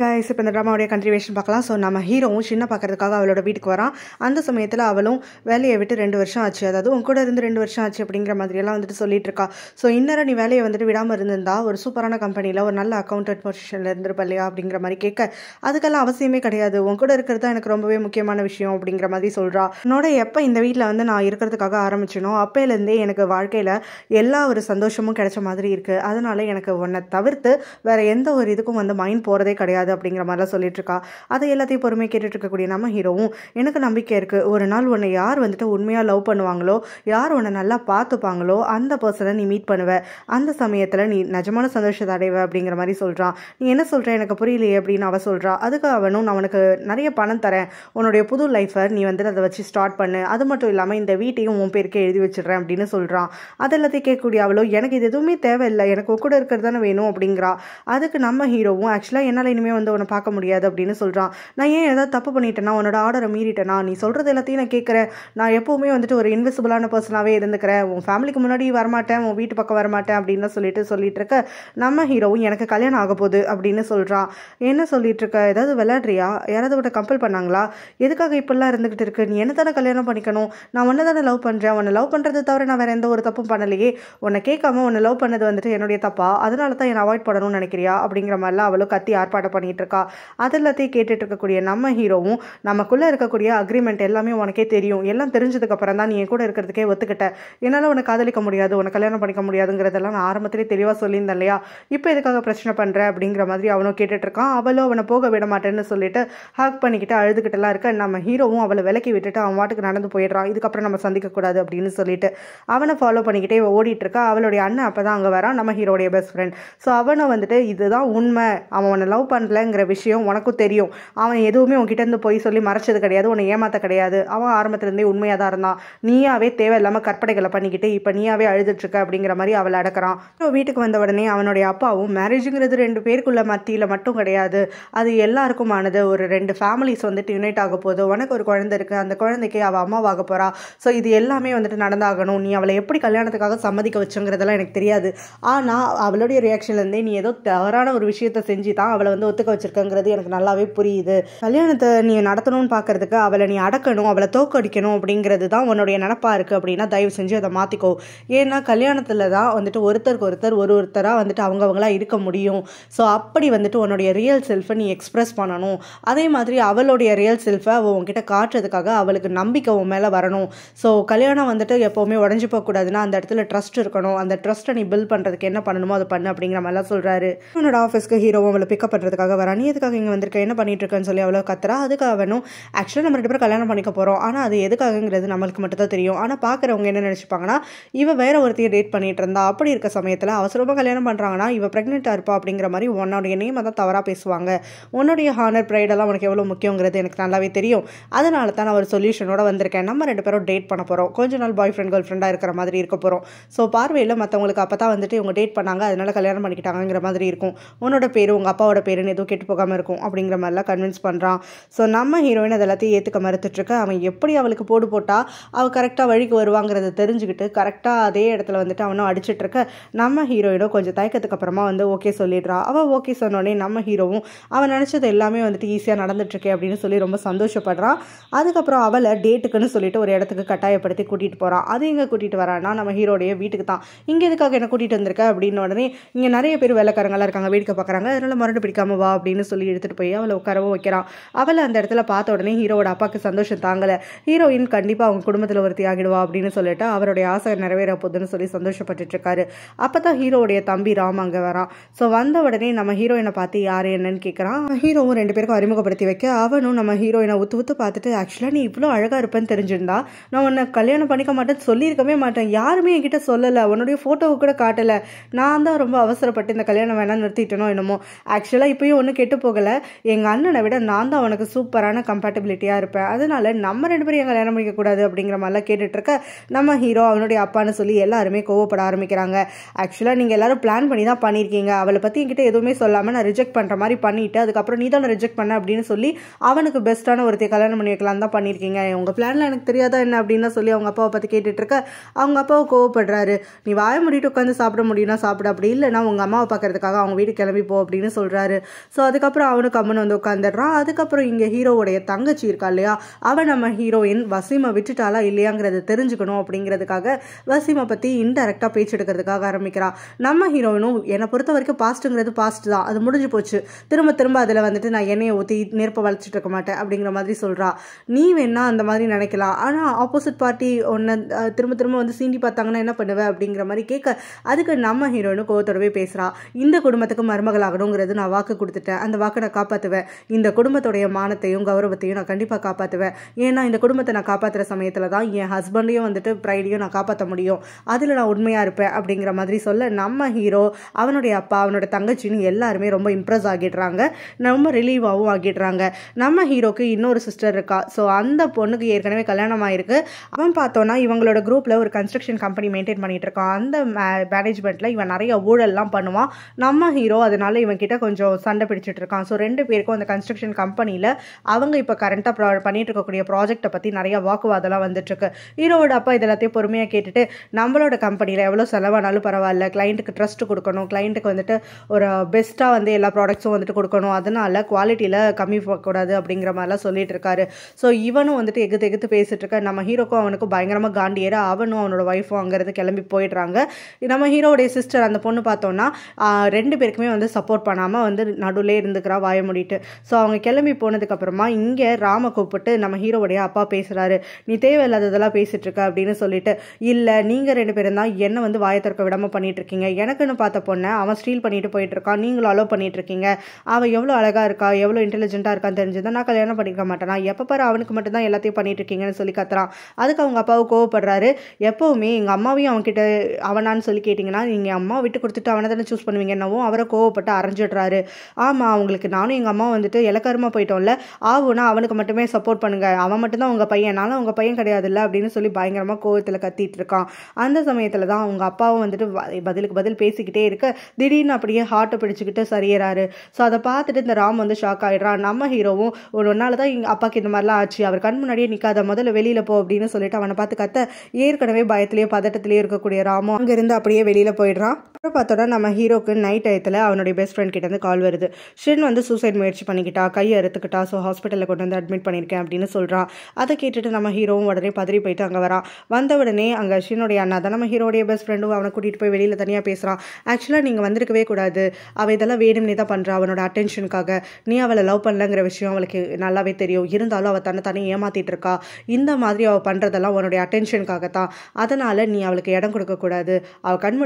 guys இப்போ இந்த ட்ராமாவுடைய கன்ட்ரிவேஷன் பார்க்கலாம் ஸோ நம்ம ஹீரோவும் சின்ன பார்க்குறதுக்காக அவளோட வீட்டுக்கு வரான் அந்த சமயத்தில் அவளும் வேலையை விட்டு ரெண்டு வருஷம் ஆச்சு அதாவது உன் கூட இருந்து ரெண்டு வருஷம் ஆச்சு அப்படிங்கிற மாதிரியெல்லாம் வந்துட்டு சொல்லிட்டு இருக்கா ஸோ இன்னொரு நீ வேலையை வந்துட்டு விடாமல் இருந்திருந்தா ஒரு சூப்பரான கம்பெனியில் ஒரு நல்ல அக்கௌண்டன்ட் பொசிஷனில் இருந்திருப்ப இல்லையா அப்படிங்கிற மாதிரி கேட்க அதுக்கெல்லாம் அவசியமே கிடையாது உன் கூட இருக்கிறது தான் எனக்கு ரொம்பவே முக்கியமான விஷயம் அப்படிங்கிற மாதிரி சொல்கிறா என்னோட எப்போ இந்த வீட்டில் வந்து நான் இருக்கிறதுக்காக ஆரம்பிச்சினோ அப்போலேருந்தே எனக்கு வாழ்க்கையில் எல்லா ஒரு சந்தோஷமும் கிடைச்ச மாதிரி இருக்குது அதனால் எனக்கு உன்னை தவிர்த்து வேறு எந்த ஒரு இதுக்கும் வந்து மைண்ட் போகிறதே கிடையாது முடியாது அப்படிங்கிற மாதிரிலாம் சொல்லிட்டு இருக்கா அதை எல்லாத்தையும் பொறுமை கேட்டுட்டு இருக்கக்கூடிய நம்ம ஹீரோவும் எனக்கு நம்பிக்கை இருக்குது ஒரு நாள் உன்னை யார் வந்துட்டு உண்மையாக லவ் பண்ணுவாங்களோ யார் உன்னை நல்லா பார்த்துப்பாங்களோ அந்த பர்சனை நீ மீட் பண்ணுவ அந்த சமயத்தில் நீ நிஜமான சந்தோஷத்தை அடைவ அப்படிங்கிற மாதிரி சொல்கிறான் நீ என்ன சொல்கிற எனக்கு புரியலையே அப்படின்னு அவன் சொல்கிறா அதுக்கு அவனும் நான் உனக்கு நிறைய பணம் தரேன் உன்னுடைய புது லைஃப்பை நீ வந்துட்டு அதை வச்சு ஸ்டார்ட் பண்ணு அது மட்டும் இல்லாமல் இந்த வீட்டையும் உன் பேருக்கே எழுதி வச்சிடுறேன் அப்படின்னு சொல்கிறான் அதெல்லாத்தையும் கேட்கக்கூடிய அவளோ எனக்கு இது எதுவுமே தேவையில்லை எனக்கு கூட இருக்கிறது தானே வேணும் அப்படிங்கிறா அதுக்கு நம்ம ஹீரோவும் ஆக்சுவலாக என்னால் இனிமேல் யாருமே வந்து உன்னை பார்க்க முடியாது அப்படின்னு சொல்கிறான் நான் ஏன் ஏதாவது தப்பு பண்ணிட்டேன்னா உன்னோட ஆர்டரை மீறிட்டேனா நீ சொல்கிறது எல்லாத்தையும் நான் கேட்குறேன் நான் எப்போவுமே வந்துட்டு ஒரு இன்விசிபிளான பர்சனாகவே இருந்துக்கிறேன் உன் ஃபேமிலிக்கு முன்னாடி வரமாட்டேன் உன் வீட்டு பக்கம் வரமாட்டேன் அப்படின்னு சொல்லிட்டு சொல்லிட்டு இருக்க நம்ம ஹீரோவும் எனக்கு கல்யாணம் ஆக போகுது அப்படின்னு சொல்கிறான் என்ன சொல்லிட்டு இருக்க ஏதாவது விளையாடுறியா யாராவது விட கம்பல் பண்ணாங்களா எதுக்காக இப்படிலாம் இருந்துக்கிட்டு இருக்கு நீ என்ன தானே கல்யாணம் பண்ணிக்கணும் நான் ஒன்று தானே லவ் பண்ணுறேன் உன்னை லவ் பண்ணுறது தவிர நான் வேறு எந்த ஒரு தப்பும் பண்ணலையே உன்னை கேட்காம உன்னை லவ் பண்ணது வந்துட்டு என்னுடைய தப்பா அதனால தான் என்னை அவாய்ட் பண்ணணும்னு நினைக்கிறியா அப்படிங்கிற மாதிரிலாம் அவளும் கத்தி ஆர்ப்பாட்டம் பண்ணிட்டு இருக்கா அது எல்லாத்தையும் கேட்டுட்டு இருக்கக்கூடிய நம்ம ஹீரோவும் நமக்குள்ளே இருக்கக்கூடிய அக்ரிமெண்ட் எல்லாமே உனக்கே தெரியும் எல்லாம் தெரிஞ்சதுக்கப்புறம் தான் நீ என் கூட இருக்கிறதுக்கே ஒத்துக்கிட்ட என்னால் உனக்கு காதலிக்க முடியாது உனக்கு கல்யாணம் பண்ணிக்க முடியாதுங்கிறதெல்லாம் நான் ஆரம்பத்திலே தெளிவாக சொல்லியிருந்தேன் இல்லையா இப்போ எதுக்காக பிரச்சனை பண்ணுற அப்படிங்கிற மாதிரி அவனும் இருக்கான் அவளும் அவனை போக விட மாட்டேன்னு சொல்லிட்டு ஹாக் பண்ணிக்கிட்டு அழுதுகிட்டலாம் இருக்க நம்ம ஹீரோவும் அவளை விலக்கி விட்டுட்டு அவன் வாட்டுக்கு நடந்து போயிடுறான் இதுக்கப்புறம் நம்ம சந்திக்கக்கூடாது அப்படின்னு சொல்லிட்டு அவனை ஃபாலோ பண்ணிக்கிட்டே ஓடிட்டு இருக்கா அவளுடைய அண்ணன் அப்பதான் அங்க அங்கே வரான் நம்ம ஹீரோடைய பெஸ்ட் ஃப்ரெண்ட் ஸோ அவனை வந்துட்டு இதுதான் உண்மை அவனை லவ் பண்ணல இல்லைங்கிற விஷயம் உனக்கும் தெரியும் அவன் எதுவுமே உன்கிட்டருந்து போய் சொல்லி மறைச்சது கிடையாது உன்னை ஏமாற்ற கிடையாது அவன் ஆரம்பத்துலேருந்தே உண்மையாக தான் இருந்தான் நீயாவே தேவையில்லாமல் கற்பனைகளை பண்ணிக்கிட்டு இப்போ நீயாவே அழுதுட்டுருக்க அப்படிங்கிற மாதிரி அவளை அடக்கிறான் வீட்டுக்கு வந்த உடனே அவனுடைய அப்பாவும் மேரேஜுங்கிறது ரெண்டு பேருக்குள்ள மத்தியில் மட்டும் கிடையாது அது எல்லாருக்குமானது ஒரு ரெண்டு ஃபேமிலிஸ் வந்துட்டு யுனைட் ஆக போகுது உனக்கு ஒரு குழந்தை இருக்குது அந்த குழந்தைக்கு அவள் அம்மாவாக போகிறா ஸோ இது எல்லாமே வந்துட்டு நடந்தாகணும் நீ அவளை எப்படி கல்யாணத்துக்காக சம்மதிக்க வச்சுங்கிறதெல்லாம் எனக்கு தெரியாது ஆனால் அவளுடைய ரியாக்ஷன்லேருந்தே நீ ஏதோ தவறான ஒரு விஷயத்தை செஞ்சு தான் அவளை வந்து ஒத்து எடுத்துக்க வச்சிருக்கங்கிறது எனக்கு நல்லாவே புரியுது கல்யாணத்தை நீ நடத்தணும்னு பார்க்கறதுக்கு அவளை நீ அடக்கணும் அவளை தோக்கடிக்கணும் அப்படிங்கிறது தான் உன்னுடைய நினப்பாக இருக்குது அப்படின்னா தயவு செஞ்சு அதை மாற்றிக்கோ ஏன்னா கல்யாணத்தில் தான் வந்துட்டு ஒருத்தருக்கு ஒருத்தர் ஒரு ஒருத்தராக வந்துட்டு அவங்கவங்களாக இருக்க முடியும் ஸோ அப்படி வந்துட்டு உன்னுடைய ரியல் செல்ஃபை நீ எக்ஸ்ப்ரெஸ் பண்ணணும் அதே மாதிரி அவளுடைய ரியல் செல்ஃபை அவள் உங்ககிட்ட காட்டுறதுக்காக அவளுக்கு நம்பிக்கை உன் மேலே வரணும் ஸோ கல்யாணம் வந்துட்டு எப்போவுமே உடஞ்சி போகக்கூடாதுன்னா அந்த இடத்துல ட்ரஸ்ட் இருக்கணும் அந்த ட்ரஸ்ட்டை நீ பில்ட் பண்ணுறதுக்கு என்ன பண்ணணுமோ அதை பண்ணு அப்படிங்கிற மாதிரிலாம் சொல்கிறாரு உன்னோட ஆஃபீஸ்க்கு ஹீரோவும் அவளை பிக்கப் பண்ணுறதுக்காக எதுக்காக வரா நீ எதுக்காக இங்கே வந்திருக்க என்ன பண்ணிகிட்ருக்கேன்னு சொல்லி அவ்வளோ கத்துறா அதுக்காக வேணும் ஆக்சுவலாக நம்ம ரெண்டு பேரும் கல்யாணம் பண்ணிக்க போகிறோம் ஆனால் அது எதுக்காகங்கிறது நம்மளுக்கு மட்டும்தான் தெரியும் ஆனால் பார்க்குறவங்க என்ன நினச்சிப்பாங்கன்னா இவன் வேற ஒருத்தையும் டேட் பண்ணிகிட்டு இருந்தா அப்படி இருக்க சமயத்தில் அவசரமாக கல்யாணம் பண்ணுறாங்கன்னா இவ ப்ரெக்னெண்ட்டாக இருப்பா அப்படிங்கிற மாதிரி உன்னோடைய நேம் தான் தவறாக பேசுவாங்க உன்னுடைய ஹானர் ப்ரைடெல்லாம் உனக்கு எவ்வளோ முக்கியங்கிறது எனக்கு நல்லாவே தெரியும் அதனால தான் நான் ஒரு சொல்யூஷனோட வந்திருக்கேன் நம்ம ரெண்டு பேரும் டேட் பண்ண போகிறோம் கொஞ்ச நாள் பாய் ஃப்ரெண்ட் கேர்ள் ஃப்ரெண்டாக இருக்கிற மாதிரி இருக்க போகிறோம் ஸோ பார்வையில் மற்றவங்களுக்கு அப்போ தான் வந்துட்டு இவங்க டேட் பண்ணாங்க அதனால கல்யாணம் பண்ணிக்கிட்டாங்கிற மாதிரி இருக்கும் உன்னோட பேர் உங்கள் அப்பாவோட பேருன்னு எதுவும் கெட்டு போகாமல் இருக்கும் அப்படிங்கிற மாதிரிலாம் கன்வின்ஸ் பண்ணுறான் ஸோ நம்ம ஹீரோயின் அது எல்லாத்தையும் ஏற்றுக்க மறுத்துட்ருக்கு அவன் எப்படி அவளுக்கு போடு போட்டால் அவள் கரெக்டாக வழிக்கு வருவாங்கிறத தெரிஞ்சுக்கிட்டு கரெக்டாக அதே இடத்துல வந்துட்டு அவனும் அடிச்சிட்ருக்க நம்ம ஹீரோயினும் கொஞ்சம் தயக்கத்துக்கு அப்புறமா வந்து ஓகே சொல்லிடுறான் அவள் ஓகே சொன்னோடனே நம்ம ஹீரோவும் அவன் நினச்சது எல்லாமே வந்துட்டு ஈஸியாக நடந்துட்டுருக்கே அப்படின்னு சொல்லி ரொம்ப சந்தோஷப்படுறான் அதுக்கப்புறம் அவளை டேட்டுக்குன்னு சொல்லிட்டு ஒரு இடத்துக்கு கட்டாயப்படுத்தி கூட்டிகிட்டு போகிறான் அது எங்கே கூட்டிகிட்டு வரான்னா நம்ம ஹீரோடைய வீட்டுக்கு தான் இங்கே எதுக்காக என்ன கூட்டிகிட்டு வந்திருக்க அப்படின்னு உடனே இங்கே நிறைய பேர் வேலைக்காரங்களாக இருக்காங்க வீட்டுக்கு பார்க்குறாங்க அதனால் மறுபடியும் பிடிக்காம வா அப்படின்னு சொல்லி எடுத்துகிட்டு போய் அவளை உட்காரவும் வைக்கிறான் அவளை அந்த இடத்துல பார்த்த உடனே ஹீரோவோட அப்பாவுக்கு சந்தோஷம் தாங்கலை ஹீரோயின் கண்டிப்பாக அவங்க குடும்பத்தில் ஒருத்தி ஆகிடுவா அப்படின்னு சொல்லிட்டு அவருடைய ஆசை நிறைவேற போகுதுன்னு சொல்லி சந்தோஷப்பட்டுட்டு இருக்காரு அப்போ தான் ஹீரோவுடைய தம்பி ராம் அங்கே வரான் ஸோ வந்த உடனே நம்ம ஹீரோயினை பார்த்து யார் என்னன்னு கேட்குறான் ஹீரோவும் ரெண்டு பேருக்கும் அறிமுகப்படுத்தி வைக்க அவனும் நம்ம ஹீரோயினை ஊத்து உத்து பார்த்துட்டு ஆக்சுவலாக நீ இவ்வளோ அழகாக இருப்பேன்னு தெரிஞ்சிருந்தா நான் உன்னை கல்யாணம் பண்ணிக்க மாட்டேன்னு சொல்லியிருக்கவே மாட்டேன் யாருமே என்கிட்ட சொல்லலை உன்னுடைய ஃபோட்டோவை கூட காட்டலை நான் தான் ரொம்ப அவசரப்பட்டு இந்த கல்யாணம் வேணாம் நிறுத்திட்டனோ என்னமோ ஆக்சுவலாக இப்போயும் அப்படியே ஒன்றும் கெட்டு போகலை எங்கள் அண்ணனை விட நான் தான் அவனுக்கு சூப்பரான கம்பேட்டபிலிட்டியாக இருப்பேன் அதனால நம்ம ரெண்டு பேரும் எங்கள் கல்யாணம் பண்ணிக்கக்கூடாது அப்படிங்கிற மாதிரிலாம் இருக்க நம்ம ஹீரோ அவனுடைய அப்பான்னு சொல்லி எல்லாருமே கோவப்பட ஆரம்பிக்கிறாங்க ஆக்சுவலாக நீங்கள் எல்லாரும் பிளான் பண்ணி தான் பண்ணியிருக்கீங்க அவளை பற்றி என்கிட்ட எதுவுமே சொல்லாமல் நான் ரிஜெக்ட் பண்ணுற மாதிரி பண்ணிவிட்டு அதுக்கப்புறம் நீ தான் ரிஜெக்ட் பண்ண அப்படின்னு சொல்லி அவனுக்கு பெஸ்ட்டான ஒருத்தைய கல்யாணம் பண்ணி வைக்கலாம் தான் பண்ணியிருக்கீங்க உங்கள் பிளானில் எனக்கு தெரியாதா என்ன அப்படின்னு சொல்லி அவங்க அப்பாவை பற்றி இருக்க அவங்க அப்பாவை கோவப்படுறாரு நீ வாய முடிட்டு உட்காந்து சாப்பிட முடியும்னா சாப்பிட அப்படி இல்லைனா உங்கள் அம்மாவை பார்க்கறதுக்காக அவங்க வீட்டு கிளம்பி போ அப்படின்னு சொல்கிறாரு ஸோ அதுக்கப்புறம் அவனும் அம்மன் வந்து உட்காந்துடுறான் அதுக்கப்புறம் இங்கே ஹீரோவுடைய தங்கச்சி இருக்கா இல்லையா அவன் நம்ம ஹீரோயின் வசீமை விட்டுட்டாலா இல்லையாங்கிறத தெரிஞ்சுக்கணும் அப்படிங்கிறதுக்காக வசீமை பற்றி இன்டெரக்டாக பேச்சு எடுக்கிறதுக்காக ஆரம்பிக்கிறான் நம்ம ஹீரோயினும் என்னை பொறுத்த வரைக்கும் பாஸ்ட்டுங்கிறது பாஸ்ட் தான் அது முடிஞ்சு போச்சு திரும்ப திரும்ப அதில் வந்துட்டு நான் எண்ணெயை ஊற்றி நெருப்பை வளச்சிட்டு இருக்க மாட்டேன் அப்படிங்கிற மாதிரி சொல்கிறா நீ வேணா அந்த மாதிரி நினைக்கலாம் ஆனால் ஆப்போசிட் பார்ட்டி ஒன்று திரும்ப திரும்ப வந்து சீண்டி பார்த்தாங்கன்னா என்ன பண்ணுவேன் அப்படிங்கிற மாதிரி கேட்க அதுக்கு நம்ம ஹீரோயினும் கோவத்தோடவே பேசுகிறா இந்த குடும்பத்துக்கு மருமகளாகணுங்கிறது நான் வாக்கு கொடுத்து கொடுத்துட்டேன் அந்த வாக்கை நான் காப்பாற்றுவேன் இந்த குடும்பத்துடைய மானத்தையும் கௌரவத்தையும் நான் கண்டிப்பாக காப்பாற்றுவேன் ஏன்னா இந்த குடும்பத்தை நான் காப்பாற்றுற சமயத்தில் தான் என் ஹஸ்பண்டையும் வந்துட்டு ப்ரைடையும் நான் காப்பாற்ற முடியும் அதில் நான் உண்மையாக இருப்பேன் அப்படிங்கிற மாதிரி சொல்ல நம்ம ஹீரோ அவனுடைய அப்பா அவனோட தங்கச்சின்னு எல்லாருமே ரொம்ப இம்ப்ரெஸ் ஆகிடுறாங்க ரொம்ப ரிலீவாகவும் ஆகிடுறாங்க நம்ம ஹீரோக்கு இன்னொரு சிஸ்டர் இருக்கா ஸோ அந்த பொண்ணுக்கு ஏற்கனவே கல்யாணம் ஆயிருக்கு அவன் பார்த்தோன்னா இவங்களோட குரூப்பில் ஒரு கன்ஸ்ட்ரக்ஷன் கம்பெனி மெயின்டைன் பண்ணிகிட்டு இருக்கான் அந்த மேனேஜ்மெண்ட்டில் இவன் நிறைய ஊழல்லாம் பண்ணுவான் நம்ம ஹீரோ அதனால இவன் கிட்ட கொஞ்சம் சண்டை சண்டை பிடிச்சிட்டு இருக்கான் ஸோ ரெண்டு பேருக்கும் அந்த கன்ஸ்ட்ரக்ஷன் கம்பெனியில் அவங்க இப்போ கரண்ட்டாக ப்ரா பண்ணிகிட்டு இருக்கக்கூடிய ப்ராஜெக்ட்டை பற்றி நிறைய வாக்குவாதம்லாம் வந்துட்டுருக்கு ஹீரோவோட அப்பா இதெல்லாத்தையும் பொறுமையாக கேட்டுட்டு நம்மளோட கம்பெனியில் எவ்வளோ செலவானாலும் பரவாயில்ல கிளைண்ட்டுக்கு ட்ரஸ்ட்டு கொடுக்கணும் கிளைண்ட்டுக்கு வந்துட்டு ஒரு பெஸ்ட்டாக வந்து எல்லா ப்ராடக்ட்ஸும் வந்துட்டு கொடுக்கணும் அதனால் குவாலிட்டியில் கம்மி போகக்கூடாது அப்படிங்கிற மாதிரிலாம் சொல்லிட்டு இருக்காரு ஸோ இவனும் வந்துட்டு எகுத்து எகுத்து பேசிட்டு இருக்க நம்ம ஹீரோக்கும் அவனுக்கும் பயங்கரமாக காண்டியர் அவனும் அவனோட ஒய்ஃபும் அங்கேருந்து கிளம்பி போயிடுறாங்க நம்ம ஹீரோடைய சிஸ்டர் அந்த பொண்ணு பார்த்தோன்னா ரெண்டு பேருக்குமே வந்து சப்போர்ட் பண்ணாமல் வந்து நடுவில் இருந்துக்கிறா வாய முடிட்டு ஸோ அவங்க கிளம்பி போனதுக்கப்புறமா இங்கே ராம கூப்பிட்டு நம்ம ஹீரோவுடைய அப்பா பேசுகிறாரு நீ தேவையில்லாததெல்லாம் இருக்க அப்படின்னு சொல்லிட்டு இல்லை நீங்கள் ரெண்டு பேரும் தான் என்னை வந்து வாய திறக்க விடாமல் பண்ணிகிட்ருக்கீங்க எனக்குன்னு பார்த்த பொண்ணை அவன் ஸ்டீல் பண்ணிட்டு போயிட்டுருக்கான் நீங்களும் அலோவ் பண்ணிகிட்ருக்கீங்க அவன் எவ்வளோ அழகாக இருக்கா எவ்வளோ இன்டெலிஜென்ட்டாக இருக்கான்னு தெரிஞ்சுதான் நான் கல்யாணம் பண்ணிக்க மாட்டேனா எப்போ பாரு அவனுக்கு மட்டும்தான் எல்லாத்தையும் பண்ணிட்டுருக்கீங்கன்னு சொல்லி கத்துறான் அதுக்கு அவங்க அப்பாவை கோவப்படுறாரு எப்போவுமே எங்கள் அம்மாவையும் அவன்கிட்ட அவனான்னு சொல்லி கேட்டிங்கன்னா நீங்கள் அம்மா விட்டு கொடுத்துட்டு அவனை தானே சூஸ் பண்ணுவீங்க என்னவோ அவரை கோவப்பட்டு அரைஞ்சிடுறாரு ஆமாம் அவங்களுக்கு நானும் எங்கள் அம்மா வந்துட்டு இலக்காரமாக போயிட்டோம்ல ஆவுனா அவனுக்கு மட்டுமே சப்போர்ட் பண்ணுங்க அவன் மட்டும்தான் உங்கள் பையனாலும் உங்கள் பையன் கிடையாதுல்ல அப்படின்னு சொல்லி பயங்கரமாக கோவத்தில் கத்திட்டு இருக்கான் அந்த சமயத்தில் தான் அவங்க அப்பாவும் வந்துட்டு பதிலுக்கு பதில் பேசிக்கிட்டே இருக்க திடீர்னு அப்படியே ஹார்ட்டை பிடிச்சிக்கிட்டு சரியறாரு ஸோ அதை பார்த்துட்டு இந்த ராம் வந்து ஷாக் ஆகிடுறான் நம்ம ஹீரோவும் ஒரு நாள் தான் எங்கள் அப்பாவுக்கு இந்த மாதிரிலாம் ஆச்சு அவர் கண் முன்னாடியே நிற்காத முதல்ல வெளியில் போ அப்படின்னு சொல்லிட்டு அவனை பார்த்து கத்த ஏற்கனவே பயத்திலேயே பதட்டத்திலேயே இருக்கக்கூடிய ராமும் அங்கேருந்து அப்படியே வெளியில் போயிடுறான் அப்புறம் பார்த்தோன்னா நம்ம ஹீரோக்கு நைட் டயத்தில் அவனுடைய பெஸ்ட் ஃப்ரெண்ட் கிட்டேருந்து கால் வருது ஷின் வந்து சூசைட் முயற்சி பண்ணிக்கிட்டா கையை அறுத்துக்கிட்டா ஸோ ஹாஸ்பிட்டலில் கொண்டு வந்து அட்மிட் பண்ணியிருக்கேன் அப்படின்னு சொல்கிறான் அதை கேட்டுட்டு நம்ம ஹீரோவும் உடனே பதறி போயிட்டு அங்கே வரான் வந்த உடனே அங்கே ஷினுடைய அண்ணா தான் நம்ம ஹீரோடைய பெஸ்ட் ஃப்ரெண்டும் அவனை கூட்டிகிட்டு போய் வெளியில் தனியாக பேசுகிறான் ஆக்சுவலாக நீங்கள் வந்திருக்கவே கூடாது அவள் இதெல்லாம் வேணும்னே தான் பண்ணுறா அவனோட அட்டென்ஷனுக்காக நீ அவளை லவ் பண்ணலங்கிற விஷயம் அவளுக்கு நல்லாவே தெரியும் இருந்தாலும் அவள் தன்னை தானே ஏமாத்திட்டு இருக்கா இந்த மாதிரி அவள் பண்ணுறதெல்லாம் உன்னுடைய அட்டென்ஷனுக்காக தான் அதனால் நீ அவளுக்கு இடம் கொடுக்கக்கூடாது அவள் கண்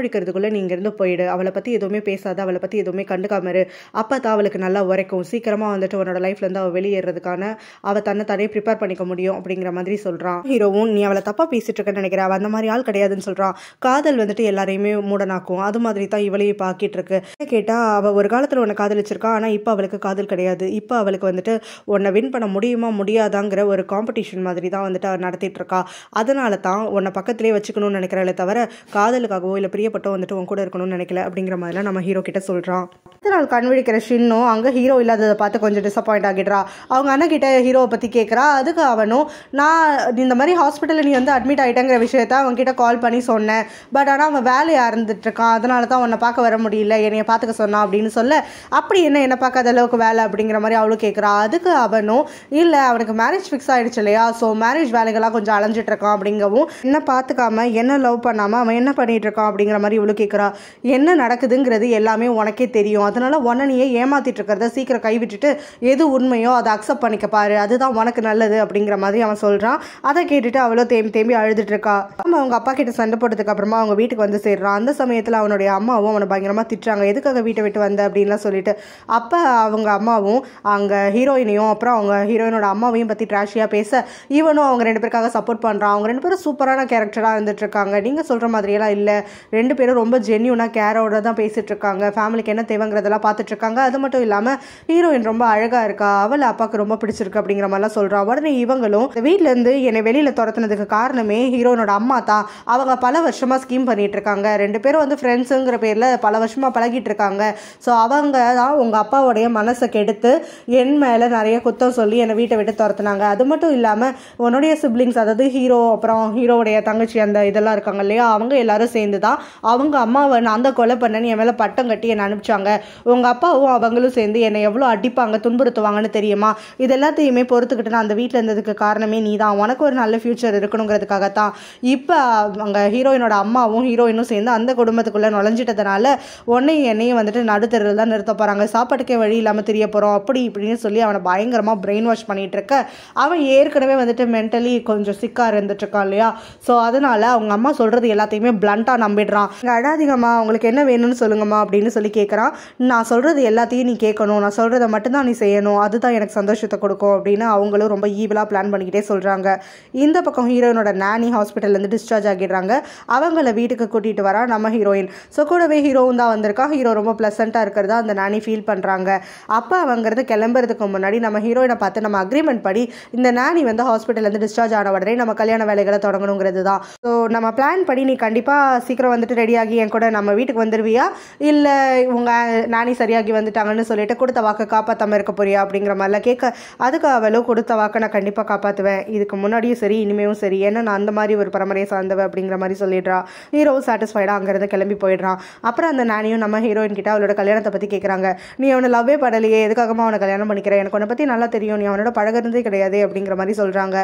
நீங்கள் இருந்து போயிடு அவளை பற்றி எதுவுமே பேசாத அவளை பற்றி எதுவுமே கண்டுக்காமரு அப்போ தான் அவளுக்கு நல்லா உரைக்கும் சீக்கிரமாக வந்துட்டு உன்னோட லைஃப்லேருந்து அவள் வெளியேறதுக்கான அவள் தன்னை தானே ப்ரிப்பேர் பண்ணிக்க முடியும் அப்படிங்கிற மாதிரி சொல்கிறான் ஹீரோவும் நீ அவளை தப்பாக பேசிகிட்டு இருக்கேன்னு நினைக்கிறேன் அவள் அந்த மாதிரி ஆள் கிடையாதுன்னு சொல்கிறான் காதல் வந்துட்டு எல்லாரையுமே மூடனாக்கும் அது மாதிரி தான் இவளையும் பார்க்கிட்டு இருக்கு கேட்டால் அவள் ஒரு காலத்தில் உன்னை காதலிச்சிருக்கா ஆனால் இப்போ அவளுக்கு காதல் கிடையாது இப்போ அவளுக்கு வந்துட்டு உன்னை வின் பண்ண முடியுமா முடியாதாங்கிற ஒரு காம்படிஷன் மாதிரி தான் வந்துட்டு அவள் நடத்திட்டு இருக்கா அதனால தான் உன்னை பக்கத்திலே வச்சுக்கணும்னு நினைக்கிறாள் தவிர காதலுக்காகவோ இல்லை பிரியப்பட்டோ வந்துட்டு உன் கூட இருக்கணும்னு நினைக்கல அப்படிங்கிற மாதிரிலாம் நம்ம ஹீரோ கிட்ட சொல்கிறான் அடுத்த நாள் கண் ஷின்னும் அங்கே ஹீரோ இல்லாததை பார்த்து கொஞ்சம் டிசப்பாயிண்ட் ஆகிடுறா அவங்க அண்ணக்கிட்ட ஹீரோவை பற்றி கேட்குறா அதுக்கு அவனும் நான் இந்த மாதிரி ஹாஸ்பிட்டலில் நீ வந்து அட்மிட் ஆகிட்டேங்கிற விஷயத்த அவன்கிட்ட கால் பண்ணி சொன்னேன் பட் ஆனால் அவன் வேலையாக இருந்துட்டுருக்கான் அதனால தான் உன்னை பார்க்க வர முடியல என்னைய பார்த்துக்க சொன்னான் அப்படின்னு சொல்ல அப்படி என்ன என்ன பார்க்காத அளவுக்கு வேலை அப்படிங்கிற மாதிரி அவளும் கேட்குறா அதுக்கு அவனும் இல்லை அவனுக்கு மேரேஜ் ஃபிக்ஸ் ஆகிடுச்சு இல்லையா ஸோ மேரேஜ் வேலைகள்லாம் கொஞ்சம் அலைஞ்சிட்ருக்கான் அப்படிங்கவும் என்ன பார்த்துக்காம என்ன லவ் பண்ணாமல் அவன் என்ன பண்ணிகிட்ருக்கான் அப்படிங்கிற மாதிரி இவ்வளோ கேட்குறா என்ன நடக்குதுங்கிறது எல்லாமே உனக்கே தெரியும் அதனால் உன்னை ஏமாற்றிட்டு இருக்கிறத சீக்கிரம் கைவிட்டுட்டு எது உண்மையோ அதை அக்செப்ட் பண்ணிக்க பாரு அதுதான் உனக்கு நல்லது அப்படிங்கிற மாதிரி அவன் சொல்கிறான் அதை கேட்டுட்டு அவ்வளோ தேம்பி தேம்பி அழுதுட்டு இருக்கா அவங்க அப்பா கிட்ட சண்டை போட்டதுக்கு அப்புறமா அவங்க வீட்டுக்கு வந்து சேர்றான் அந்த சமயத்தில் அவனுடைய அம்மாவும் அவனை பயங்கரமாக திட்டுறாங்க எதுக்காக வீட்டை விட்டு வந்த அப்படின்லாம் சொல்லிட்டு அப்போ அவங்க அம்மாவும் அங்கே ஹீரோயினையும் அப்புறம் அவங்க ஹீரோயினோட அம்மாவையும் பற்றி ட்ராஷியாக பேச ஈவனும் அவங்க ரெண்டு பேருக்காக சப்போர்ட் பண்ணுறான் அவங்க ரெண்டு பேரும் சூப்பரான கேரக்டராக இருக்காங்க நீங்கள் சொல்கிற மாதிரியெல்லாம் இல்லை ரெண்டு பேரும் ரொம்ப ஜென்யூனாக கேரோட தான் பேசிகிட்டு இருக்காங்க ஃபேமிலிக்கு என்ன தேவைங்கிறதெல்லாம் பார்த்துட்ருக்காங்க சொல்கிறாங்க அது மட்டும் இல்லாமல் ஹீரோயின் ரொம்ப அழகாக இருக்கா அவளை அப்பாவுக்கு ரொம்ப பிடிச்சிருக்கு அப்படிங்கிற மாதிரிலாம் சொல்கிறான் உடனே இவங்களும் வீட்டிலேருந்து என்னை வெளியில் துரத்துனதுக்கு காரணமே ஹீரோயினோட அம்மா தான் அவங்க பல வருஷமாக ஸ்கீம் பண்ணிகிட்டு இருக்காங்க ரெண்டு பேரும் வந்து ஃப்ரெண்ட்ஸுங்கிற பேரில் பல வருஷமாக பழகிட்டு இருக்காங்க ஸோ அவங்க தான் உங்கள் அப்பாவோடைய மனசை கெடுத்து என் மேலே நிறைய குத்தம் சொல்லி என்னை வீட்டை விட்டு துரத்துனாங்க அது மட்டும் இல்லாமல் உன்னுடைய சிப்ளிங்ஸ் அதாவது ஹீரோ அப்புறம் ஹீரோவுடைய தங்கச்சி அந்த இதெல்லாம் இருக்காங்க இல்லையா அவங்க எல்லாரும் சேர்ந்து தான் அவங்க அம்மாவை நான் அந்த கொலை பண்ணேன்னு என் மேலே பட்டம் கட்டி என்னை அனுப்பிச்சாங்க உங்கள் அப்பாவும் அவங்களும் சேர்ந்து என்னை எவ்வளோ அடிப்பாங்க துன்புறுத்துவாங்கன்னு தெரியுமா இது எல்லாத்தையுமே பொறுத்துக்கிட்டு நான் அந்த வீட்டில் இருந்ததுக்கு காரணமே நீ தான் உனக்கு ஒரு நல்ல ஃப்யூச்சர் இருக்கணுங்கிறதுக்காக தான் இப்போ அங்கே ஹீரோயினோட அம்மாவும் ஹீரோயினும் சேர்ந்து அந்த குடும்பத்துக்குள்ளே நுழைஞ்சிட்டதுனால உன்னையும் என்னையும் வந்துட்டு நடுத்தருவில் தான் நிறுத்த போகிறாங்க சாப்பாட்டுக்கே வழி இல்லாமல் தெரிய போகிறோம் அப்படி இப்படின்னு சொல்லி அவனை பயங்கரமாக பிரெயின் வாஷ் பண்ணிகிட்டு இருக்க அவன் ஏற்கனவே வந்துட்டு மென்டலி கொஞ்சம் சிக்காக இருந்துட்டுருக்கான் இல்லையா ஸோ அதனால் அவங்க அம்மா சொல்கிறது எல்லாத்தையுமே பிளண்ட்டாக நம்பிடுறான் அழாதீங்கம்மா அவங்களுக்கு என்ன வேணும்னு சொல்லுங்கம்மா அப்படின்னு சொல்லி கேட்குறான் நான் சொல்கிறது எல்லாம் எல்லாத்தையும் நீ கேட்கணும் நான் சொல்கிறத மட்டும்தான் நீ செய்யணும் அதுதான் எனக்கு சந்தோஷத்தை கொடுக்கும் அப்படின்னு அவங்களும் ரொம்ப ஈவிலாக பிளான் பண்ணிக்கிட்டே சொல்கிறாங்க இந்த பக்கம் ஹீரோயினோட நானி ஹாஸ்பிட்டல்லேருந்து டிஸ்சார்ஜ் ஆகிடுறாங்க அவங்கள வீட்டுக்கு கூட்டிகிட்டு வரா நம்ம ஹீரோயின் ஸோ கூடவே ஹீரோவும் தான் வந்திருக்கா ஹீரோ ரொம்ப ப்ளசண்ட்டாக இருக்கிறதா அந்த நானி ஃபீல் பண்ணுறாங்க அப்போ அவங்கிறது கிளம்புறதுக்கு முன்னாடி நம்ம ஹீரோயினை பார்த்து நம்ம அக்ரிமெண்ட் படி இந்த நானி வந்து ஹாஸ்பிட்டல்லேருந்து டிஸ்சார்ஜ் ஆன உடனே நம்ம கல்யாண வேலைகளை தொடங்கணுங்கிறது தான் ஸோ நம்ம பிளான் படி நீ கண்டிப்பாக சீக்கிரம் வந்துட்டு ரெடியாகி என் கூட நம்ம வீட்டுக்கு வந்துடுவியா இல்லை உங்கள் நானி சரியாகி வந்து வந்துட்டாங்கன்னு சொல்லிட்டு கொடுத்த வாக்கை காப்பாற்றாமல் இருக்க போறியா அப்படிங்கிற மாதிரிலாம் கேட்க அதுக்கு அவளோ கொடுத்த வாக்கை நான் கண்டிப்பாக காப்பாற்றுவேன் இதுக்கு முன்னாடியும் சரி இனிமேவும் சரி ஏன்னா நான் அந்த மாதிரி ஒரு பரம்பரையை சார்ந்தவன் அப்படிங்கிற மாதிரி சொல்லிடுறா ஹீரோவும் சாட்டிஸ்ஃபைடாக அங்கேருந்து கிளம்பி போயிடுறான் அப்புறம் அந்த நானியும் நம்ம ஹீரோயின் கிட்ட அவளோட கல்யாணத்தை பற்றி கேட்குறாங்க நீ அவனை லவ்வே படலையே எதுக்காகமா அவனை கல்யாணம் பண்ணிக்கிறேன் எனக்கு உன்னை பற்றி நல்லா தெரியும் நீ அவனோட பழகிறதே கிடையாது அப்படிங்கிற மாதிரி சொல்கிறாங்க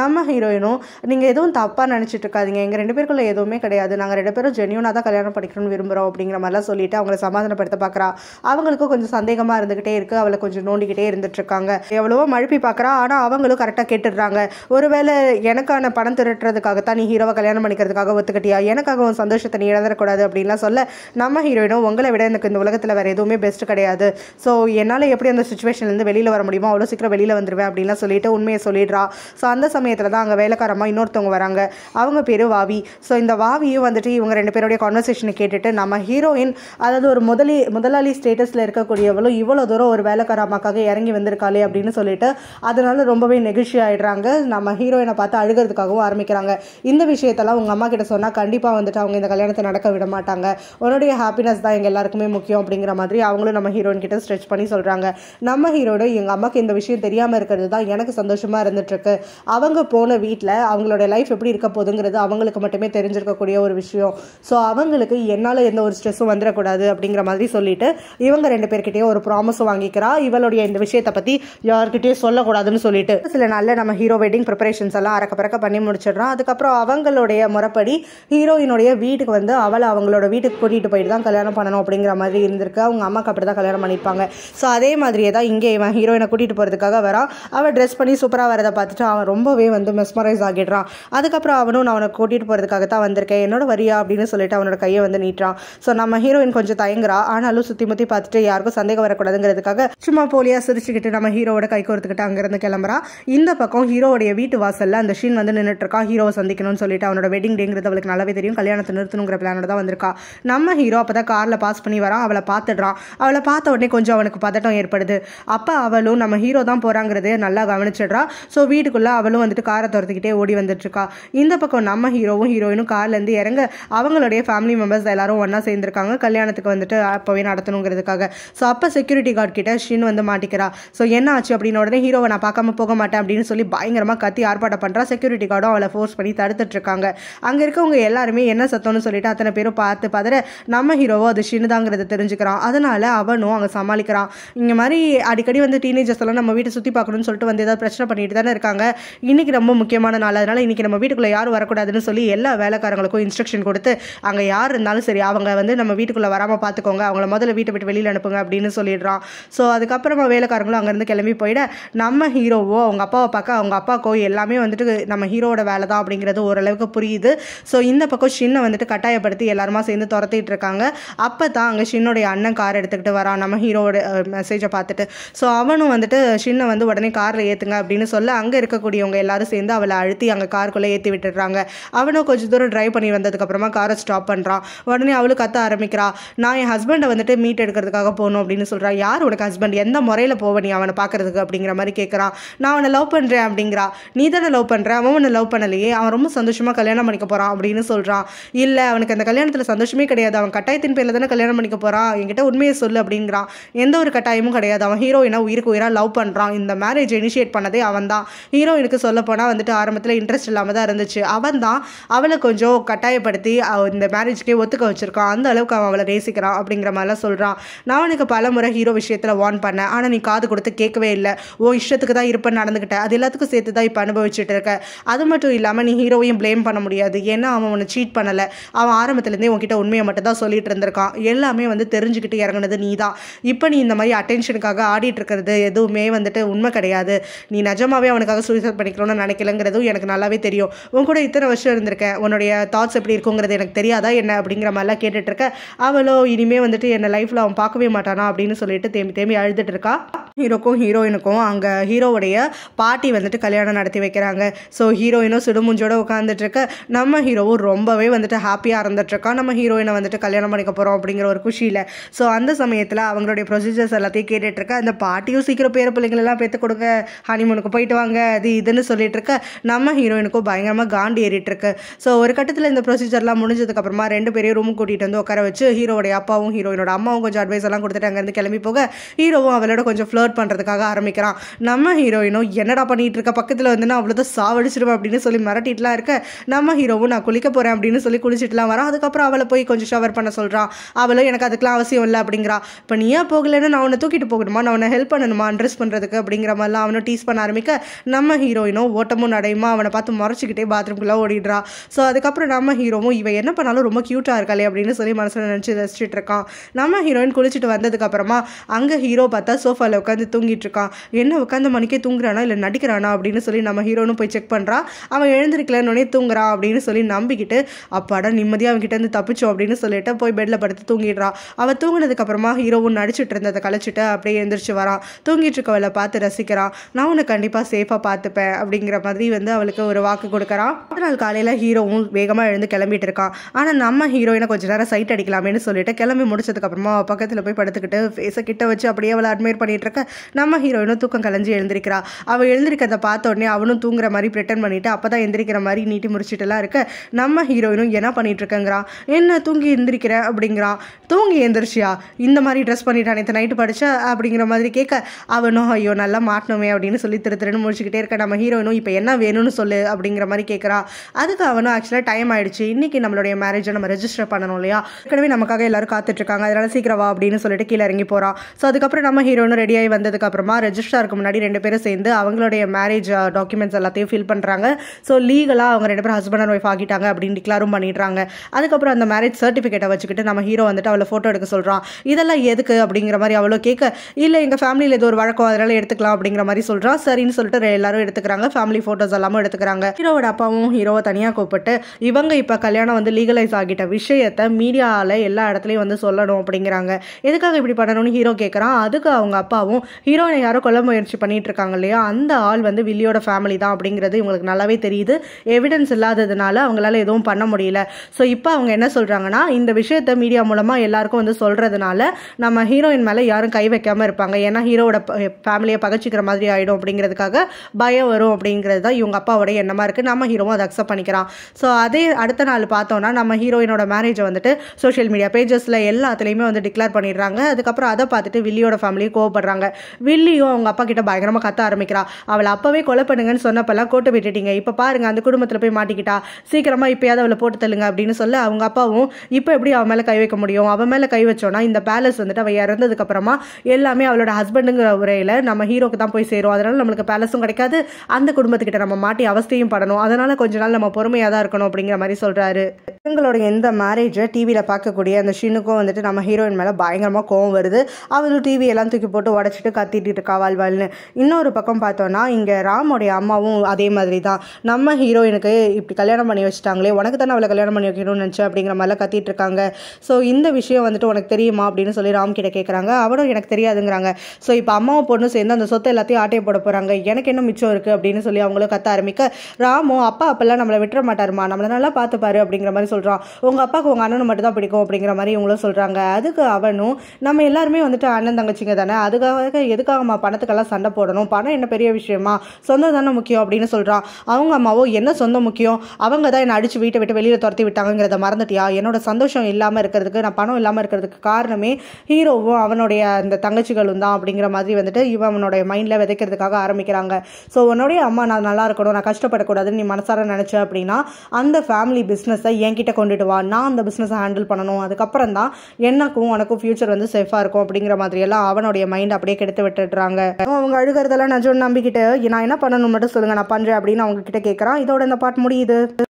நம்ம ஹீரோயினும் நீங்கள் எதுவும் தப்பாக நினச்சிட்டு இருக்காதிங்க எங்கள் ரெண்டு பேருக்குள்ள எதுவுமே கிடையாது நாங்கள் ரெண்டு பேரும் ஜென்யூனாக தான் கல்யாணம் பண்ணிக்கணும்னு விரும்புகிறோம் அப்படிங்கிற மாதிரிலாம் சொல்லிட்டு அவங்கள சமாதானப்படுத்த பார்க்குறா அவங்களுக்கும் கொஞ்சம் சந்தேகமாக இருந்துக்கிட்டே இருக்குது அவளை கொஞ்சம் நோண்டிக்கிட்டே இருந்துட்டுருக்காங்க எவ்வளவோ மழுப்பி பார்க்குறா ஆனால் அவங்களும் கரெக்டாக கேட்டுடுறாங்க ஒருவேளை எனக்கான பணம் திரட்டுறதுக்காகத்தான் நீ ஹீரோவை கல்யாணம் பண்ணிக்கிறதுக்காக ஒத்துக்கிட்டியா எனக்காக உன் சந்தோஷத்தை நீ இழந்துடக்கூடாது அப்படின்லாம் சொல்ல நம்ம ஹீரோயினும் உங்களை விட எனக்கு இந்த உலகத்தில் வேறு எதுவுமே பெஸ்ட் கிடையாது ஸோ என்னால் எப்படி அந்த சுச்சுவேஷன்லேருந்து வெளியில் வர முடியுமோ அவ்வளோ சீக்கிரம் வெளியில் வந்துடுவேன் அப்படின்லாம் சொல்லிட்டு உண்மையை சொல்லிடுறா ஸோ அந்த சமயத்தில் தான் அங்கே வேலைக்காரமாக இன்னொருத்தவங்க வராங்க அவங்க பேர் வாவி ஸோ இந்த வாவியும் வந்துட்டு இவங்க ரெண்டு பேருடைய கான்வர்சேஷனை கேட்டுட்டு நம்ம ஹீரோயின் அதாவது ஒரு முதலி முதலாளி ஸ்டேட்டஸில் இருக்க இருக்கக்கூடியவளும் இவ்வளோ தூரம் ஒரு வேலைக்கார அம்மாக்காக இறங்கி வந்திருக்காளே அப்படின்னு சொல்லிட்டு அதனால ரொம்பவே நெகிழ்ச்சி ஆகிடுறாங்க நம்ம ஹீரோயினை பார்த்து அழுகிறதுக்காகவும் ஆரம்பிக்கிறாங்க இந்த விஷயத்தெல்லாம் உங்கள் அம்மா கிட்ட சொன்னால் கண்டிப்பாக வந்துட்டு அவங்க இந்த கல்யாணத்தை நடக்க விட மாட்டாங்க உன்னுடைய ஹாப்பினஸ் தான் எங்கள் எல்லாருக்குமே முக்கியம் அப்படிங்கிற மாதிரி அவங்களும் நம்ம ஹீரோயின் கிட்ட ஸ்ட்ரெச் பண்ணி சொல்கிறாங்க நம்ம ஹீரோட எங்கள் அம்மாவுக்கு இந்த விஷயம் தெரியாமல் இருக்கிறது தான் எனக்கு சந்தோஷமாக இருந்துட்டுருக்கு அவங்க போன வீட்டில் அவங்களோட லைஃப் எப்படி இருக்க போதுங்கிறது அவங்களுக்கு மட்டுமே தெரிஞ்சிருக்கக்கூடிய ஒரு விஷயம் ஸோ அவங்களுக்கு என்னால் எந்த ஒரு ஸ்ட்ரெஸ்ஸும் வந்துடக்கூடாது அப்படிங்கிற மாதிரி சொல்லிட்டு இவங்க ரெண்டு ரெண்டு பேர்கிட்டயும் ஒரு ப்ராமிஸ் வாங்கிக்கிறா இவளுடைய இந்த விஷயத்தை பற்றி யார்கிட்டயும் சொல்லக்கூடாதுன்னு சொல்லிட்டு சில நல்ல நம்ம ஹீரோ வெட்டிங் ப்ரிப்பரேஷன்ஸ் எல்லாம் அறக்க பறக்க பண்ணி முடிச்சிடுறான் அதுக்கப்புறம் அவங்களுடைய முறைப்படி ஹீரோயினுடைய வீட்டுக்கு வந்து அவளை அவங்களோட வீட்டுக்கு கூட்டிகிட்டு போயிட்டு தான் கல்யாணம் பண்ணணும் அப்படிங்கிற மாதிரி இருந்திருக்கு அவங்க அம்மாவுக்கு அப்படி தான் கல்யாணம் பண்ணிப்பாங்க ஸோ அதே மாதிரியே தான் இங்கே இவன் ஹீரோயினை கூட்டிகிட்டு போகிறதுக்காக வரான் அவள் ட்ரெஸ் பண்ணி சூப்பராக வரதை பார்த்துட்டு அவன் ரொம்பவே வந்து மெஸ்மரைஸ் ஆகிடுறான் அதுக்கப்புறம் அவனும் நான் அவனை கூட்டிகிட்டு போகிறதுக்காக தான் வந்திருக்கேன் என்னோட வரியா அப்படின்னு சொல்லிட்டு அவனோட கையை வந்து நீட்டுறான் ஸோ நம்ம ஹீரோயின் கொஞ்சம் தயங்குறா ஆனாலும் சுற்றி முற்றி பார்த்துட்டு யாருக்கும் சந்தேகம் வரக்கூடாதுங்கிறதுக்காக சும்மா போலியா சிரிச்சுக்கிட்டு நம்ம ஹீரோவோட கை கோர்த்துக்கிட்டு அங்கிருந்து கிளம்புறா இந்த பக்கம் ஹீரோவுடைய வீட்டு வாசல்ல அந்த ஷீன் வந்து நின்றுட்டு இருக்கா ஹீரோவை சந்திக்கணும்னு சொல்லிட்டு அவனோட வெட்டிங் டேங்கிறது அவளுக்கு நல்லாவே தெரியும் கல்யாணத்தை நிறுத்தணுங்கிற பிளானோட தான் வந்திருக்கா நம்ம ஹீரோ அப்பதான் கார்ல பாஸ் பண்ணி வரான் அவளை பார்த்துடுறான் அவளை பார்த்த உடனே கொஞ்சம் அவனுக்கு பதட்டம் ஏற்படுது அப்போ அவளும் நம்ம ஹீரோ தான் போறாங்கிறது நல்லா கவனிச்சிடுறா ஸோ வீட்டுக்குள்ளே அவளும் வந்துட்டு காரை துரத்துக்கிட்டே ஓடி வந்துட்டுருக்கா இந்த பக்கம் நம்ம ஹீரோவும் ஹீரோயினும் கார்லேருந்து இறங்க அவங்களுடைய ஃபேமிலி மெம்பர்ஸ் எல்லாரும் ஒன்றா சேர்ந்துருக்காங்க கல்யாணத்துக்கு வந்துட்டு அப்போவே நடத்தணுங்கிறதுக்காக ஸோ அப்போ செக்யூரிட்டி கார்டு கிட்ட ஷின் வந்து மாட்டிக்கிறா ஸோ என்ன ஆச்சு அப்படின்னு உடனே ஹீரோவை நான் பார்க்காம போக மாட்டேன் அப்படின்னு சொல்லி பயங்கரமாக கத்தி ஆர்ப்பாட்டம் பண்ணுறா செக்யூரிட்டி கார்டும் அவளை ஃபோர்ஸ் பண்ணி இருக்காங்க அங்கே இருக்கவங்க எல்லாருமே என்ன சத்தம்னு சொல்லிட்டு அத்தனை பேரும் பார்த்து பதற நம்ம ஹீரோவோ அது ஷின்னுதாங்கிறத தெரிஞ்சுக்கிறான் அதனால் அவனும் அங்கே சமாளிக்கிறான் இங்கே மாதிரி அடிக்கடி வந்து டீனேஜர்ஸ் எல்லாம் நம்ம வீட்டை சுற்றி பார்க்கணும்னு சொல்லிட்டு வந்து ஏதாவது பிரச்சனை பண்ணிட்டு தானே இருக்காங்க இன்றைக்கி ரொம்ப முக்கியமான நாள் அதனால் இன்றைக்கி நம்ம வீட்டுக்குள்ளே யாரும் வரக்கூடாதுன்னு சொல்லி எல்லா வேலைக்காரங்களுக்கும் இன்ஸ்ட்ரக்ஷன் கொடுத்து அங்கே யார் இருந்தாலும் சரி அவங்க வந்து நம்ம வீட்டுக்குள்ளே வராமல் பார்த்துக்கோங்க அவங்கள முதல்ல வீட்டை விட்டு வெளியில் அனுப்புங்க போங்க அப்படின்னு சொல்லிடுறான் ஸோ அதுக்கப்புறமா வேலைக்காரங்களும் அங்கேருந்து கிளம்பி போயிட நம்ம ஹீரோவோ அவங்க அப்பாவை பார்க்க அவங்க அப்பாக்கோ எல்லாமே வந்துட்டு நம்ம ஹீரோவோட வேலை தான் அப்படிங்கிறது ஓரளவுக்கு புரியுது ஸோ இந்த பக்கம் ஷின்னை வந்துட்டு கட்டாயப்படுத்தி எல்லாருமா சேர்ந்து துரத்திட்டு இருக்காங்க அப்போ தான் அங்கே ஷின்னுடைய அண்ணன் கார் எடுத்துக்கிட்டு வரான் நம்ம ஹீரோவோட மெசேஜை பார்த்துட்டு ஸோ அவனும் வந்துட்டு ஷின்னை வந்து உடனே காரில் ஏற்றுங்க அப்படின்னு சொல்ல அங்கே இருக்கக்கூடியவங்க எல்லாரும் சேர்ந்து அவளை அழுத்தி அங்கே காருக்குள்ளே ஏற்றி விட்டுடுறாங்க அவனும் கொஞ்சம் தூரம் ட்ரைவ் பண்ணி வந்ததுக்கப்புறமா காரை ஸ்டாப் பண்ணுறான் உடனே அவளும் கத்த ஆரம்பிக்கிறான் நான் என் ஹஸ்பண்டை வந்துட்டு மீட் எடுக்கிறதுக்காக போகணும் அப்படின்னு சொல்கிறா யார் உனக்கு ஹஸ்பண்ட் எந்த முறையில் போவ நீ அவனை பார்க்குறதுக்கு அப்படிங்கிற மாதிரி கேட்குறான் நான் அவனை லவ் பண்ணுறேன் அப்படிங்கிறா நீ தானே லவ் பண்ணுறேன் அவன் அவனை லவ் பண்ணலையே அவன் ரொம்ப சந்தோஷமாக கல்யாணம் பண்ணிக்க போகிறான் அப்படின்னு சொல்கிறான் இல்லை அவனுக்கு அந்த கல்யாணத்தில் சந்தோஷமே கிடையாது அவன் கட்டாயத்தின் பேரில் தானே கல்யாணம் பண்ணிக்க போகிறான் என்கிட்ட உண்மையை சொல்லு அப்படிங்கிறான் எந்த ஒரு கட்டாயமும் கிடையாது அவன் ஹீரோயினா உயிருக்கு உயிராக லவ் பண்ணுறான் இந்த மேரேஜ் இனிஷியேட் பண்ணதே அவன் தான் ஹீரோயினுக்கு சொல்லப்போனால் வந்துட்டு ஆரம்பத்தில் இன்ட்ரெஸ்ட் இல்லாமல் தான் இருந்துச்சு அவன் தான் அவளை கொஞ்சம் கட்டாயப்படுத்தி இந்த மேரேஜ்க்கே ஒத்துக்க வச்சுருக்கான் அந்த அளவுக்கு அவன் அவளை நேசிக்கிறான் அப்படிங்கிற மாதிரிலாம் சொல்கிறான் நான் ராதிகா பல முறை ஹீரோ விஷயத்தில் வார்ன் பண்ணேன் ஆனால் நீ காது கொடுத்து கேட்கவே இல்லை ஓ இஷ்டத்துக்கு தான் இருப்ப நடந்துக்கிட்ட அது எல்லாத்துக்கும் சேர்த்து தான் இப்போ அனுபவிச்சுட்டு இருக்க அது மட்டும் இல்லாமல் நீ ஹீரோவையும் ப்ளேம் பண்ண முடியாது ஏன்னா அவன் உன்னை சீட் பண்ணலை அவன் ஆரம்பத்துலேருந்தே உன்கிட்ட உண்மையை மட்டும் தான் சொல்லிட்டு இருந்திருக்கான் எல்லாமே வந்து தெரிஞ்சுக்கிட்டு இறங்கினது நீ தான் இப்போ நீ இந்த மாதிரி அட்டென்ஷனுக்காக ஆடிட்டு இருக்கிறது எதுவுமே வந்துட்டு உண்மை கிடையாது நீ நிஜமாவே அவனுக்காக சூசைட் பண்ணிக்கணும்னு நினைக்கலங்கிறதும் எனக்கு நல்லாவே தெரியும் உன் கூட இத்தனை வருஷம் இருந்திருக்கேன் உன்னுடைய தாட்ஸ் எப்படி இருக்குங்கிறது எனக்கு தெரியாதா என்ன அப்படிங்கிற மாதிரிலாம் இருக்க அவளோ இனிமேல் வந்துட்டு என்ன லைஃப்பில் அவன் பார்க்கவே மாட்டான் மாட்டானா அப்படின்னு சொல்லிட்டு தேம்பி தேம்பி அழுதுட்டு இருக்கா ஹீரோக்கும் ஹீரோயினுக்கும் அங்கே ஹீரோவுடைய பாட்டி வந்துட்டு கல்யாணம் நடத்தி வைக்கிறாங்க ஸோ ஹீரோயினும் உட்காந்துட்டு உட்காந்துட்ருக்க நம்ம ஹீரோவும் ரொம்பவே வந்துட்டு ஹாப்பியாக இருந்துகிட்ருக்கோம் நம்ம ஹீரோயினை வந்துட்டு கல்யாணம் பண்ணிக்க போகிறோம் அப்படிங்கிற ஒரு குஷியில் ஸோ அந்த சமயத்தில் அவங்களுடைய ப்ரொசீஜர்ஸ் எல்லாத்தையும் கேட்டுட்ருக்க அந்த பாட்டியும் சீக்கிரம் பேர பிள்ளைங்களெல்லாம் பெற்று கொடுக்க ஹனிமூனுக்கு போயிட்டு வாங்க அது இதுன்னு சொல்லிட்டு இருக்க நம்ம ஹீரோயினுக்கும் பயங்கரமாக காண்டி ஏறிட்டுருக்கு ஸோ ஒரு கட்டத்தில் இந்த ப்ரொசீஜர்லாம் முடிஞ்சதுக்கப்புறமா ரெண்டு பேரையும் ரூம் கூட்டிகிட்டு வந்து உட்கார வச்சு ஹீரோடைய அப்பாவும் ஹீரோயினோட அம்மாவும் கொஞ்சம் அட்வைஸ் எல்லாம் கொடுத்துட்டு அங்கேருந்து கிளம்பி போக ஹீரோவும் அவளோட கொஞ்சம் ஃப்ளோ ஃப்ளர்ட் பண்ணுறதுக்காக ஆரம்பிக்கிறான் நம்ம ஹீரோயினும் என்னடா பண்ணிகிட்டு இருக்க பக்கத்தில் வந்து நான் அவ்வளோதான் சாவடிச்சிருவேன் அப்படின்னு சொல்லி மிரட்டிட்டுலாம் இருக்க நம்ம ஹீரோவும் நான் குளிக்க போகிறேன் அப்படின்னு சொல்லி குளிச்சிட்டுலாம் வரான் அதுக்கப்புறம் அவளை போய் கொஞ்சம் ஷவர் பண்ண சொல்கிறான் அவளும் எனக்கு அதுக்கெலாம் அவசியம் இல்லை அப்படிங்கிறா இப்போ நீயா போகலைன்னு நான் உன்னை தூக்கிட்டு போகணுமா நான் உன்னை ஹெல்ப் பண்ணணுமா அண்ட்ரெஸ் பண்ணுறதுக்கு அப்படிங்கிற மாதிரிலாம் அவனை டீஸ் பண்ண ஆரம்பிக்க நம்ம ஹீரோயினும் ஓட்டமும் நடையுமா அவனை பார்த்து மறைச்சிக்கிட்டே பாத்ரூம்குள்ளே ஓடிடுறா ஸோ அதுக்கப்புறம் நம்ம ஹீரோவும் இவன் என்ன பண்ணாலும் ரொம்ப க்யூட்டாக இருக்காளே அப்படின்னு சொல்லி மனசில் நினச்சி ரசிச்சுட்டு இருக்கான் நம்ம ஹீரோயின் குளிச்சுட்டு வந்ததுக்கப்புறமா அங்கே ஹீரோ பார்த்தா சோஃபாவில் உட்காந்து உட்காந்து தூங்கிட்டு இருக்கான் என்ன உட்காந்து மணிக்கே தூங்குறானா இல்லை நடிக்கிறானா அப்படின்னு சொல்லி நம்ம ஹீரோனும் போய் செக் பண்ணுறா அவன் எழுந்திருக்கலன்னு தூங்குறான் அப்படின்னு சொல்லி நம்பிக்கிட்டு அப்பாடா நிம்மதியாக அவன் கிட்டே இருந்து தப்பிச்சோம் அப்படின்னு சொல்லிட்டு போய் பெட்டில் படுத்து தூங்கிடுறான் அவள் தூங்கினதுக்கப்புறமா ஹீரோவும் நடிச்சுட்டு இருந்ததை கலைச்சிட்டு அப்படியே எழுந்திரிச்சு வரான் தூங்கிட்டு அவளை பார்த்து ரசிக்கிறான் நான் உன்னை கண்டிப்பாக சேஃபாக பார்த்துப்பேன் அப்படிங்கிற மாதிரி வந்து அவளுக்கு ஒரு வாக்கு கொடுக்குறான் நாள் காலையில் ஹீரோவும் வேகமாக எழுந்து கிளம்பிட்டு இருக்கான் ஆனால் நம்ம ஹீரோயினை கொஞ்ச நேரம் சைட் அடிக்கலாமேன்னு சொல்லிட்டு கிளம்பி முடிச்சதுக்கப்புறமா பக்கத்தில் போய் படுத்துக்கிட்டு ஃபேஸை கிட்ட வச்சு அப்படியே அவளை அட்மையர் பண்ணிட்டு இருக்க நம்ம ஹீரோயினும் தூக்கம் கலைஞ்சி எழுந்திருக்கிறா அவள் எழுந்திருக்கிறத பார்த்த உடனே அவனும் தூங்குற மாதிரி பிரிட்டன் பண்ணிட்டு அப்போ தான் எந்திரிக்கிற மாதிரி நீட்டி முடிச்சுட்டுலாம் இருக்க நம்ம ஹீரோயினும் என்ன பண்ணிட்டு இருக்கங்கிறான் என்ன தூங்கி எழுந்திரிக்கிற அப்படிங்கிறான் தூங்கி எழுந்திரிச்சியா இந்த மாதிரி ட்ரெஸ் பண்ணிட்டான் நேற்று நைட்டு படிச்சா அப்படிங்கிற மாதிரி கேட்க அவனும் ஐயோ நல்லா மாட்டணுமே அப்படின்னு சொல்லி திரு திருன்னு முடிச்சுக்கிட்டே இருக்க நம்ம ஹீரோயினும் இப்போ என்ன வேணும்னு சொல்லு அப்படிங்கிற மாதிரி கேட்குறா அதுக்கு அவனும் ஆக்சுவலாக டைம் ஆயிடுச்சு இன்னைக்கு நம்மளுடைய மேரேஜை நம்ம ரெஜிஸ்டர் பண்ணணும் இல்லையா ஏற்கனவே நமக்காக எல்லாரும் காத்துட்ருக்காங்க அதனால சீக்கிரம் வா அப்படின்னு சொல்லிட்டு கீழே இறங்கி போகிறான் ஸோ அதுக்கப்புறம் நம்ம ஹீரோயினும் ரெடியாகி வந்ததுக்கு வந்ததுக்கப்புறமா இருக்க முன்னாடி ரெண்டு பேரும் சேர்ந்து அவங்களுடைய மேரேஜ் டாக்குமெண்ட்ஸ் uh, எல்லாத்தையும் ஃபில் பண்ணுறாங்க ஸோ லீகலாக அவங்க ரெண்டு பேரும் ஹஸ்பண்ட் அண்ட் ஒய்ஃப் ஆகிட்டாங்க அப்படின்னு டிக்ளாரும் பண்ணிடுறாங்க அதுக்கப்புறம் அந்த மேரேஜ் சர்டிஃபிகேட்டை வச்சுக்கிட்டு நம்ம ஹீரோ வந்துட்டு அவளை ஃபோட்டோ எடுக்க சொல்கிறான் இதெல்லாம் எதுக்கு அப்படிங்கிற மாதிரி அவ்வளோ கேட்க இல்லை எங்கள் ஃபேமிலியில் எது ஒரு வழக்கம் அதனால் எடுத்துக்கலாம் அப்படிங்கிற மாதிரி சொல்கிறான் சரின்னு சொல்லிட்டு எல்லாரும் எடுத்துக்கிறாங்க ஃபேமிலி ஃபோட்டோஸ் எல்லாமே எடுத்துக்கிறாங்க ஹீரோட அப்பாவும் ஹீரோவை தனியாக கூப்பிட்டு இவங்க இப்போ கல்யாணம் வந்து லீகலைஸ் ஆகிட்ட விஷயத்தை மீடியாவில் எல்லா இடத்துலையும் வந்து சொல்லணும் அப்படிங்கிறாங்க எதுக்காக இப்படி பண்ணணும்னு ஹீரோ கேட்குறான் அதுக்கு அவங்க அப்பாவும் ஹீரோயினை யாரோ கொல்ல முயற்சி பண்ணிட்டு இருக்காங்க இல்லையா அந்த ஆள் வந்து வில்லியோட ஃபேமிலி தான் அப்படிங்கிறது இவங்களுக்கு நல்லாவே தெரியுது எவிடன்ஸ் இல்லாததுனால அவங்களால எதுவும் பண்ண முடியல ஸோ இப்போ அவங்க என்ன சொல்கிறாங்கன்னா இந்த விஷயத்தை மீடியா மூலமாக எல்லாருக்கும் வந்து சொல்கிறதுனால நம்ம ஹீரோயின் மேலே யாரும் கை வைக்காமல் இருப்பாங்க ஏன்னா ஹீரோவோட ஃபேமிலியை பகச்சிக்கிற மாதிரி ஆகிடும் அப்படிங்கிறதுக்காக பயம் வரும் அப்படிங்கிறது தான் இவங்க அப்பாவோடைய எண்ணமாக இருக்குது நம்ம ஹீரோவும் அதை அக்செப்ட் பண்ணிக்கிறான் ஸோ அதே அடுத்த நாள் பார்த்தோன்னா நம்ம ஹீரோயினோட மேரேஜை வந்துட்டு சோஷியல் மீடியா பேஜஸில் எல்லாத்துலேயுமே வந்து டிக்ளேர் பண்ணிடுறாங்க அதுக்கப்புறம் அதை பார்த்துட்டு வில்லியோட ஃபேமிலியை கோவப்படுறாங்க வில்லியும் அவங்க அப்பா கிட்ட பயங்கரமாக கத்த ஆரம்பிக்கிறா அவளை அப்போவே கொலை பண்ணுங்கன்னு சொன்னப்பெல்லாம் கோட்டை விட்டுட்டீங்க இப்போ பாருங்க அந்த குடும்பத்தில் போய் மாட்டிக்கிட்டா சீக்கிரமாக இப்போயாவது அவளை போட்டு தள்ளுங்க அப்படின்னு சொல்ல அவங்க அப்பாவும் இப்போ எப்படி அவன் மேலே கை வைக்க முடியும் அவன் மேலே கை வச்சோன்னா இந்த பேலஸ் வந்துட்டு அவள் இறந்ததுக்கப்புறமா எல்லாமே அவளோட ஹஸ்பண்டுங்கிற உரையில் நம்ம ஹீரோக்கு தான் போய் சேரும் அதனால் நம்மளுக்கு பேலஸும் கிடைக்காது அந்த குடும்பத்துக்கிட்ட நம்ம மாட்டி அவஸ்தையும் படணும் அதனால் கொஞ்ச நாள் நம்ம பொறுமையாக தான் இருக்கணும் அப்படிங்கிற மாதிரி சொல்கிறாரு இவங்களோட இந்த மேரேஜை டிவியில் பார்க்கக்கூடிய அந்த ஷினுக்கும் வந்துட்டு நம்ம ஹீரோயின் மேலே பயங்கரமாக கோவம் வருது அவளும் டிவி எல்லாம் தூக்கி போட்டு உடச்சிட்டு கத்திட்டு இருக்கா வாழ்வாள்னு இன்னொரு பக்கம் பார்த்தோன்னா இங்கே ராமோடைய அம்மாவும் அதே மாதிரி தான் நம்ம ஹீரோயினுக்கு இப்படி கல்யாணம் பண்ணி வச்சுட்டாங்களே உனக்கு தானே அவளை கல்யாணம் பண்ணி வைக்கணும்னு நினச்சி அப்படிங்கிற மாதிரிலாம் கத்திட்டு இருக்காங்க ஸோ இந்த விஷயம் வந்துட்டு உனக்கு தெரியுமா அப்படின்னு சொல்லி ராம் கிட்ட கேட்குறாங்க அவரும் எனக்கு தெரியாதுங்கிறாங்க ஸோ இப்போ அம்மாவும் பொண்ணும் சேர்ந்து அந்த சொத்தை எல்லாத்தையும் ஆட்டையை போட போகிறாங்க எனக்கு என்ன மிச்சம் இருக்குது அப்படின்னு சொல்லி அவங்களும் கத்த ஆரம்பிக்க ராமும் அப்பா அப்பெல்லாம் நம்மளை விட்டுற மாட்டாருமா நம்மளை நல்லா பார்த்துப்பாரு அப்படிங்கிற மாதிரி சொல்கிறான் உங்கள் அப்பாவுக்கு உங்கள் அண்ணனை மட்டும் தான் பிடிக்கும் அப்படிங்கிற மாதிரி இவங்களும் சொல்கிறாங்க அதுக்கு அவனும் நம்ம எல்லாருமே வந்துட்டு அண்ணன் தங்கச்சிங்க தானே அதுக்காக எதுக்காகம்மா பணத்துக்கெல்லாம் சண்டை போடணும் பணம் என்ன பெரிய விஷயமா சொந்தம் தானே முக்கியம் அப்படின்னு சொல்கிறான் அவங்க அம்மாவோ என்ன சொந்தம் முக்கியம் அவங்க தான் என்னை அடித்து வீட்டை விட்டு வெளியில் துரத்தி விட்டாங்கிறத மறந்துட்டியா என்னோட சந்தோஷம் இல்லாமல் இருக்கிறதுக்கு நான் பணம் இல்லாமல் இருக்கிறதுக்கு காரணமே ஹீரோவும் அவனுடைய அந்த தங்கச்சிகளும் தான் அப்படிங்கிற மாதிரி வந்துட்டு இவன் அவனுடைய மைண்டில் விதைக்கிறதுக்காக ஆரம்பிக்கிறாங்க ஸோ உன்னுடைய அம்மா நான் நல்லா இருக்கணும் நான் கஷ்டப்படக்கூடாதுன்னு நீ மனசார நினச்ச அப்படின்னா அந்த ஃபேமிலி பிஸ்னஸை என்கிட்ட என்கிட்ட கொண்டுட்டு வா நான் அந்த பிஸ்னஸை ஹேண்டில் பண்ணணும் அதுக்கப்புறம் தான் எனக்கும் உனக்கும் ஃப்யூச்சர் வந்து சேஃபாக இருக்கும் அப்படிங்கிற மாதிரியெல்லாம் அவனுடைய மைண்ட் அப்படியே கெடுத்து விட்டுடுறாங்க அவங்க அழுகிறதெல்லாம் நஜோன்னு நம்பிக்கிட்டு நான் என்ன பண்ணணும் மட்டும் சொல்லுங்கள் நான் பண்ணுறேன் அப்படின்னு அவங்க கிட்ட கேட்குறான் இதோட இந்த பாட்டு முடியுது